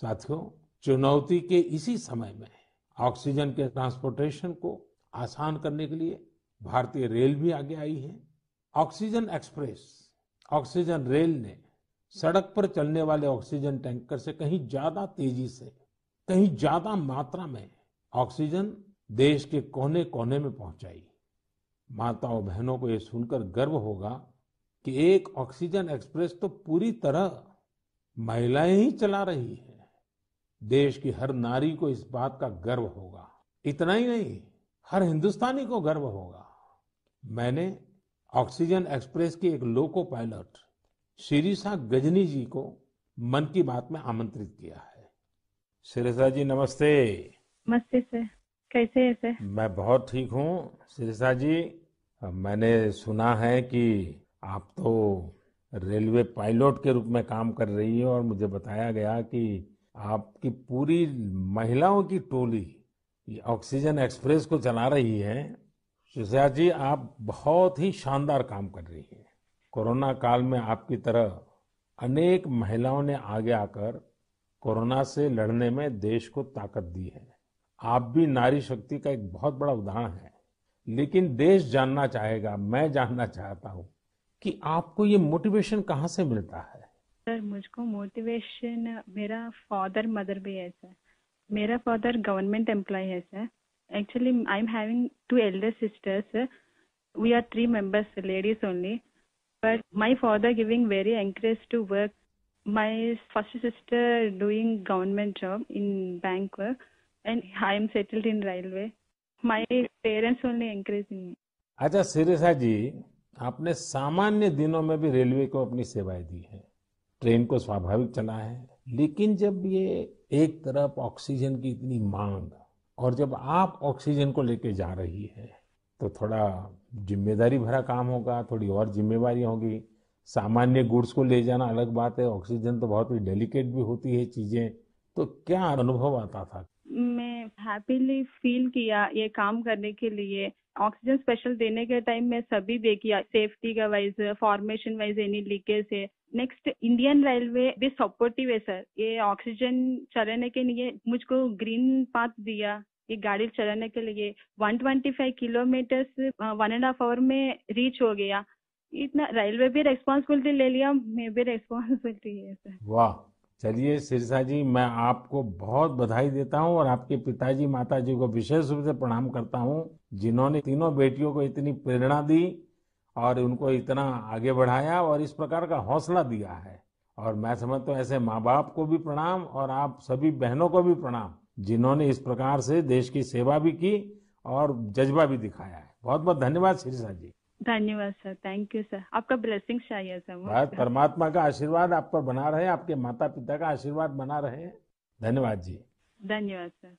साथियों चुनौती के इसी समय में ऑक्सीजन के ट्रांसपोर्टेशन को आसान करने के लिए भारतीय रेल भी आगे आई है ऑक्सीजन एक्सप्रेस ऑक्सीजन रेल ने सड़क पर चलने वाले ऑक्सीजन टैंकर से कहीं ज्यादा तेजी से कहीं ज्यादा मात्रा में ऑक्सीजन देश के कोने कोने में पहुंचाई माताओं बहनों को यह सुनकर गर्व होगा कि एक ऑक्सीजन एक्सप्रेस तो पूरी तरह महिलाएं ही चला रही है देश की हर नारी को इस बात का गर्व होगा इतना ही नहीं हर हिंदुस्तानी को गर्व होगा मैंने ऑक्सीजन एक्सप्रेस की एक लोको पायलट शिरीषा गजनी जी को मन की बात में आमंत्रित किया है शिरीषा जी नमस्ते नमस्ते सर कैसे हैं सर मैं बहुत ठीक हूँ शिरीषा जी मैंने सुना है कि आप तो रेलवे पायलट के रूप में काम कर रही है और मुझे बताया गया कि आपकी पूरी महिलाओं की टोली ऑक्सीजन एक्सप्रेस को चला रही है सुजया जी आप बहुत ही शानदार काम कर रही हैं कोरोना काल में आपकी तरह अनेक महिलाओं ने आगे आकर कोरोना से लड़ने में देश को ताकत दी है आप भी नारी शक्ति का एक बहुत बड़ा उदाहरण है लेकिन देश जानना चाहेगा मैं जानना चाहता हूं कि आपको ये मोटिवेशन कहाँ से मिलता है सर मुझको मोटिवेशन मेरा फादर मदर भी है सर मेरा फादर गवर्नमेंट एम्प्लॉय है sir actually I am having two elder sisters we are three members ladies only but my father giving very encourage to work my first sister doing government job in bank work and I am settled in railway my parents only encouraging me अच्छा सिरसा जी आपने सामान्य दिनों में भी railway को अपनी सेवाएं दी हैं ट्रेन को स्वाभाविक चला है लेकिन जब ये एक तरफ ऑक्सीजन की इतनी मांग और जब आप ऑक्सीजन को लेके जा रही है तो थोड़ा जिम्मेदारी भरा काम होगा थोड़ी और जिम्मेवार होगी सामान्य गुड्स को ले जाना अलग बात है ऑक्सीजन तो बहुत ही डेलिकेट भी होती है चीजें तो क्या अनुभव आता था मैं हैप्पीली फील किया ये काम करने के लिए ऑक्सीजन स्पेशल देने के टाइम में सभी देखिया सेफ्टी का wise formation wise any leakage है नेक्स्ट इंडियन रेलवे भी सपोर्टिव है सर ये ऑक्सीजन चलाने के लिए मुझको ग्रीन पाथ दिया ये गाड़ी चलाने के लिए 125 kilometre one and half hour में रीच हो गया इतना रेलवे भी रेस्पॉन्सिबिलिटी ले लिया मैं भी रेस्पॉन्सिबिलिटी है सर वाह चलिए सिरसा जी मैं आपको बहुत बधाई देता हूँ और आपके पिताजी माता जी को विशेष रूप से प्रणाम करता हूँ जिन्होंने तीनों बेटियों को इतनी प्रेरणा दी और उनको इतना आगे बढ़ाया और इस प्रकार का हौसला दिया है और मैं समझता हूँ ऐसे माँ बाप को भी प्रणाम और आप सभी बहनों को भी प्रणाम जिन्होंने इस प्रकार से देश की सेवा भी की और जज्बा भी दिखाया है बहुत बहुत धन्यवाद सिरसा जी धन्यवाद सर थैंक यू सर आपका ब्लेसिंग चाहिए सर परमात्मा का आशीर्वाद आप पर बना रहे आपके माता पिता का आशीर्वाद बना रहे धन्यवाद जी धन्यवाद सर